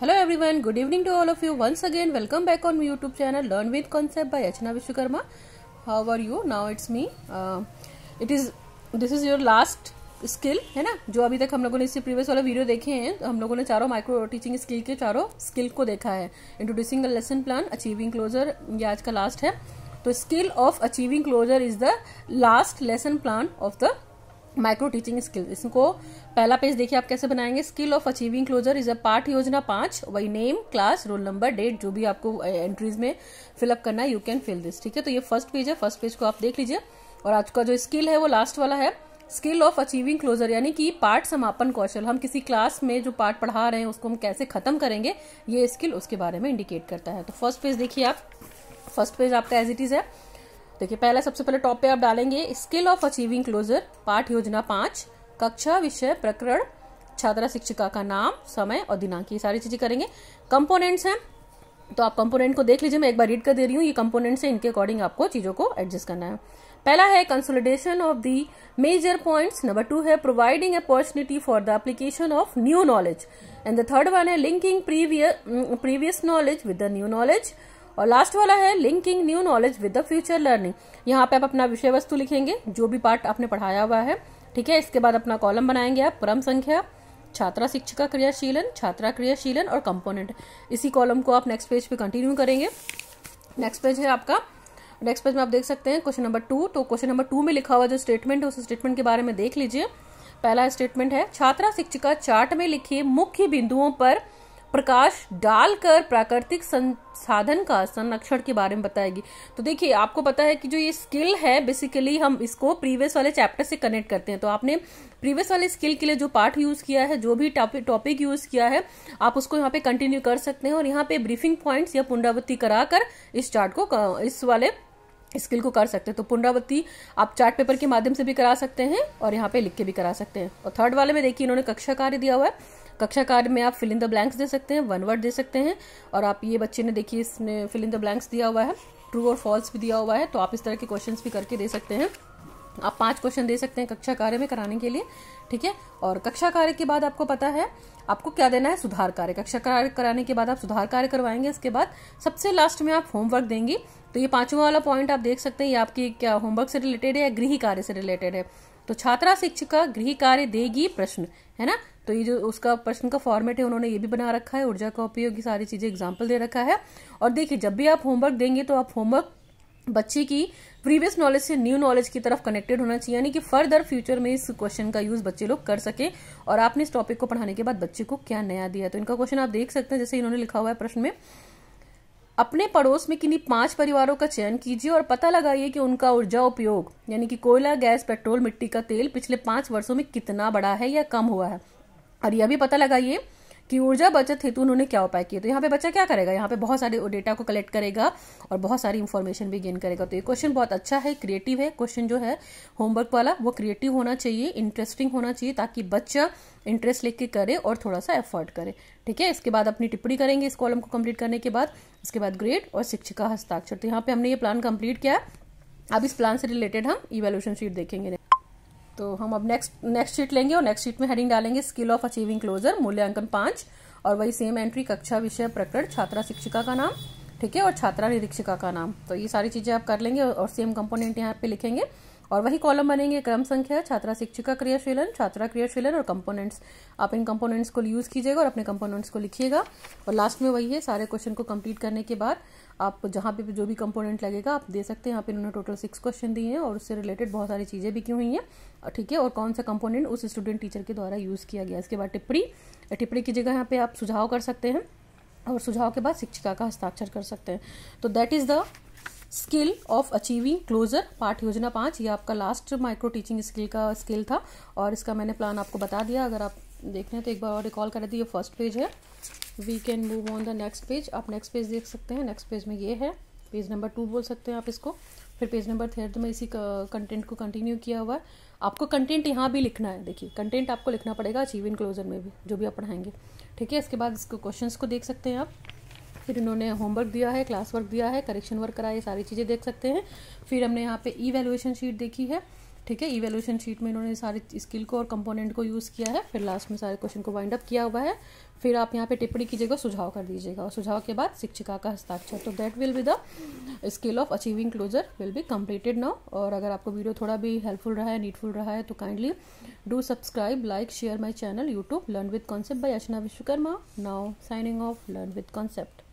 hello everyone good evening to all of you once again welcome back on me YouTube channel learn with concept by Archana Vishwakarma how are you now it's me it is this is your last skill है ना जो अभी तक हम लोगों ने इससे previous वाला वीडियो देखे हैं तो हम लोगों ने चारों माइक्रो टीचिंग स्किल के चारों स्किल को देखा है introducing a lesson plan achieving closure ये आज का लास्ट है तो skill of achieving closure is the last lesson plan of the micro teaching skill इसको पहला पेज देखिए आप कैसे बनाएंगे skill of achieving closure is a part योजना पांच वही name class roll number date जो भी आपको एंट्रीज में फिलअप करना है यू कैन फिल दिस ठीक है तो ये फर्स्ट पेज है फर्स्ट पेज को आप देख लीजिए और आज का जो स्किल है वो लास्ट वाला है स्किल ऑफ अचीविंग क्लोजर यानी कि पार्ट समापन कौशल हम किसी क्लास में जो पार्ट पढ़ा रहे हैं उसको हम कैसे खत्म करेंगे ये स्किल उसके बारे में इंडिकेट करता है तो फर्स्ट पेज देखिए आप फर्स्ट पेज आपका एज इट इज है देखिए पहला सबसे पहले टॉप पे आप डालेंगे skill of achieving closure part योजना पांच कक्षा विषय प्रकरण छात्रा शिक्षिका का नाम समय और दिनांक ये सारी चीजें करेंगे कंपोनेंट्स हैं तो आप कंपोनेंट को देख लीजिए मैं एक बार रीड कर दे रही हूँ ये कंपोनेंट्स हैं इनके अकॉर्डिंग आपको चीजों को एडजस्ट करना है पहला है consolidation of the major points number two है providing opportunity for the application of new knowledge and the third one है linking previous knowledge with the new knowledge और लास्ट वाला है linking new knowledge with the future learning यहाँ पे आप अपना विषय वस्तु लिखेंगे जो भी पार्ट आपने पढ़ाया हुआ है ठीक है इसके बाद अपना कॉलम बनाएंगे आप क्रम संख्या छात्रा शिक्षिका क्रियाशीलन छात्रा क्रियाशीलन और कंपोनेंट इसी कॉलम को आप नेक्स्ट पेज पे कंटिन्यू करेंगे नेक्स्ट पेज है आपका नेक्स्ट पेज में आप देख सकते हैं क्वेश्चन नंबर टू तो क्वेश्चन नंबर टू में लिखा हुआ जो स्टेटमेंट है उस स्टेटमेंट के बारे में देख लीजिए पहला स्टेटमेंट है छात्रा शिक्षिका चार्ट में लिखे मुख्य बिंदुओं पर प्रकाश डालकर प्राकृतिक संसाधन का संरक्षण के बारे में बताएगी तो देखिए आपको पता है कि जो ये स्किल है बेसिकली हम इसको प्रीवियस वाले चैप्टर से कनेक्ट करते हैं तो आपने प्रीवियस वाले स्किल के लिए जो पार्ट यूज किया है जो भी टॉपिक यूज किया है आप उसको यहाँ पे कंटिन्यू कर सकते हैं और यहाँ पे ब्रीफिंग पॉइंट्स या पुनरावृत्ति कराकर इस चार्ट को इस वाले स्किल को कर सकते हैं तो पुनरावृत्ति आप चार्ट पेपर के माध्यम से भी करा सकते हैं और यहाँ पे लिख के भी करा सकते हैं और थर्ड वाले में देखिए इन्होंने कक्षा कार्य दिया हुआ है कक्षा कार्य में आप फिल इन द ब्लैंक्स दे सकते हैं वन वर्ड दे सकते हैं और आप ये बच्चे ने देखिए इसमें फिल इन द ब्लैंक्स दिया हुआ है ट्रू और फॉल्स भी दिया हुआ है तो आप इस तरह के क्वेश्चन भी करके दे सकते हैं आप पांच क्वेश्चन दे सकते हैं कक्षा कार्य में कराने के लिए ठीक है और कक्षा कार्य के बाद आपको पता है आपको क्या देना है सुधार कार्य कक्षा कार्य कराने के बाद आप सुधार कार्य करवाएंगे इसके बाद सबसे लास्ट में आप होमवर्क देंगी तो ये पांचवा वाला पॉइंट आप देख सकते हैं ये आपकी क्या होमवर्क से रिलेटेड है या गृह कार्य से रिलेटेड है तो छात्रा शिक्षिका गृह कार्य देगी प्रश्न है ना तो ये जो उसका प्रश्न का फॉर्मेट है उन्होंने ये भी बना रखा है ऊर्जा का उपयोग की सारी चीजें एग्जाम्पल दे रखा है और देखिए जब भी आप होमवर्क देंगे तो आप होमवर्क बच्चे की प्रीवियस नॉलेज से न्यू नॉलेज की तरफ कनेक्टेड होना चाहिए यानी कि फर्दर फ्यूचर में इस क्वेश्चन का यूज बच्चे लोग कर सके और आपने इस टॉपिक को पढ़ाने के बाद बच्चे को क्या नया दिया तो इनका क्वेश्चन आप देख सकते हैं जैसे इन्होंने लिखा हुआ है प्रश्न में अपने पड़ोस में किन्हीं पांच परिवारों का चयन कीजिए और पता लगाइए कि उनका ऊर्जा उपयोग यानी कि कोयला गैस पेट्रोल मिट्टी का तेल पिछले पांच वर्षों में कितना बड़ा है या कम हुआ है और यह भी पता लगाइए कि ऊर्जा बचत हेतु उन्होंने क्या उपाय किए तो यहाँ पे बच्चा क्या करेगा यहाँ पे बहुत सारे डेटा को कलेक्ट करेगा और बहुत सारी इन्फॉर्मेशन भी गेन करेगा तो ये क्वेश्चन बहुत अच्छा है क्रिएटिव है क्वेश्चन जो है होमवर्क वाला वो क्रिएटिव होना चाहिए इंटरेस्टिंग होना चाहिए ताकि बच्चा इंटरेस्ट लेके करे और थोड़ा सा एफर्ट करे ठीक है इसके बाद अपनी टिप्पणी करेंगे इस कॉलम को कम्प्लीट करने के बाद इसके बाद ग्रेड और शिक्षिका हस्ताक्षर तो यहाँ पे हमने ये प्लान कम्प्लीट किया अब इस प्लान से रिलेटेड हम इवेल्यूशन शीट देखेंगे तो हम अब नेक्स्ट नेक्स्ट शीट लेंगे और नेक्स्ट शीट में हेडिंग डालेंगे स्किल ऑफ अचीविंग क्लोजर मूल्यांकन पांच और वही सेम एंट्री कक्षा विषय प्रकरण छात्रा शिक्षिका का नाम ठीक है और छात्रा निरीक्षिका का नाम तो ये सारी चीजें आप कर लेंगे और सेम कंपोनेंट यहाँ पे लिखेंगे और वही कॉलम बनेंगे क्रम संख्या छात्रा शिक्षिका क्रियाशीलन छात्रा क्रियाशीलन और कंपोनेंट्स आप इन कंपोनेंट्स को यूज कीजिएगा और अपने कंपोनेंट्स को लिखिएगा और लास्ट में वही है सारे क्वेश्चन को कंप्लीट करने के बाद आप जहाँ पे जो भी कंपोनेंट लगेगा आप दे सकते हैं यहाँ पे इन्होंने टोटल सिक्स क्वेश्चन दिए हैं और उससे रिलेटेड बहुत सारी चीज़ें भी क्यों हुई हैं ठीक है और कौन सा कंपोनेंट उस स्टूडेंट टीचर के द्वारा यूज़ किया गया इसके बाद टिप्पणी टिप्पणी की जगह यहाँ पे आप सुझाव कर सकते हैं और सुझाव के बाद शिक्षिका का हस्ताक्षर कर सकते हैं तो that is the skill of achieving closure पाठ योजना पाँच ये आपका लास्ट माइक्रो टीचिंग स्किल का स्किल था और इसका मैंने प्लान आपको बता दिया अगर आप देख रहे हैं तो एक बार और रिकॉल कर दी ये फर्स्ट पेज है we can move on the next page आप नेक्स्ट पेज देख सकते हैं नेक्स्ट पेज में ये है पेज नंबर टू बोल सकते हैं आप इसको फिर पेज नंबर थर्ड में इसी कंटेंट को कंटिन्यू किया हुआ है आपको कंटेंट यहाँ भी लिखना है देखिए कंटेंट आपको लिखना पड़ेगा अचीव इन क्लोजर में भी जो भी आप पढ़ाएंगे ठीक है इसके बाद इसको क्वेश्चंस को देख सकते हैं आप फिर इन्होंने होमवर्क दिया है क्लास वर्क दिया है करेक्शन वर्क करा सारी चीज़ें देख सकते हैं फिर हमने यहाँ पे ई वैल्यूएशन शीट देखी है ठीक है ई वैल्यूएशन शीट में इन्होंने सारे स्किल को और कंपोनेंट को यूज़ किया है फिर लास्ट में सारे क्वेश्चन को वाइंड अप किया हुआ है फिर आप यहाँ पे टिप्पणी कीजिएगा सुझाव कर दीजिएगा और सुझाव के बाद शिक्षिका का हस्ताक्षर तो that will be the skill of achieving closure will be completed now और अगर आपको वीडियो थोड़ा भी हेल्पफुल रहा है नीडफुल रहा है तो kindly do subscribe like share my channel YouTube learn with concept by Archana Vishwakarma now signing off learn with concept